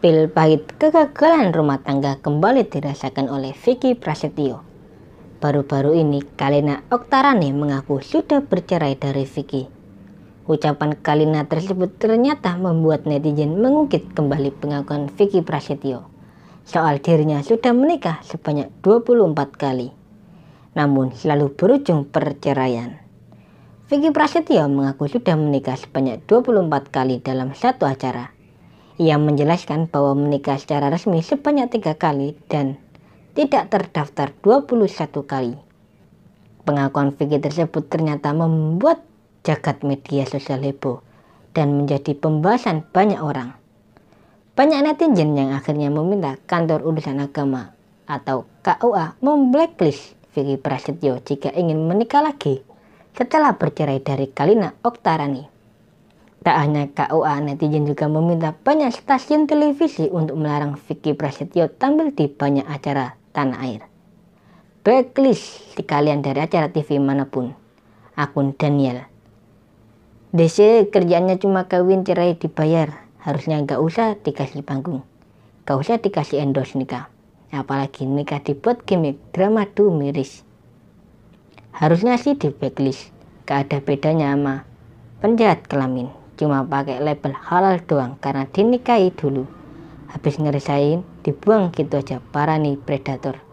pil pahit kegagalan rumah tangga kembali dirasakan oleh Vicky Prasetyo. Baru-baru ini, Kalina Oktarani mengaku sudah bercerai dari Vicky. Ucapan Kalina tersebut ternyata membuat netizen mengungkit kembali pengakuan Vicky Prasetyo. Soal dirinya sudah menikah sebanyak 24 kali. Namun selalu berujung perceraian. Vicky Prasetyo mengaku sudah menikah sebanyak 24 kali dalam satu acara ia menjelaskan bahwa menikah secara resmi sebanyak tiga kali dan tidak terdaftar 21 kali. Pengakuan Vicky tersebut ternyata membuat jagat media sosial heboh dan menjadi pembahasan banyak orang. Banyak netizen yang akhirnya meminta kantor urusan agama atau KUA memblacklist Vicky Prasetyo jika ingin menikah lagi setelah bercerai dari Kalina Oktarani. Tak hanya KUA netizen juga meminta banyak stasiun televisi untuk melarang Vicky Prasetyo tampil di banyak acara tanah air. Backlist di kalian dari acara TV manapun. Akun Daniel. DC kerjanya cuma kawin cerai dibayar. Harusnya gak usah dikasih panggung. Gak usah dikasih endorse nikah. Apalagi nikah dibuat gimmick drama tuh miris. Harusnya sih di backlist. Gak ada bedanya sama penjahat kelamin cuma pakai label halal doang karena dinikahi dulu habis ngerisain dibuang gitu aja para nih predator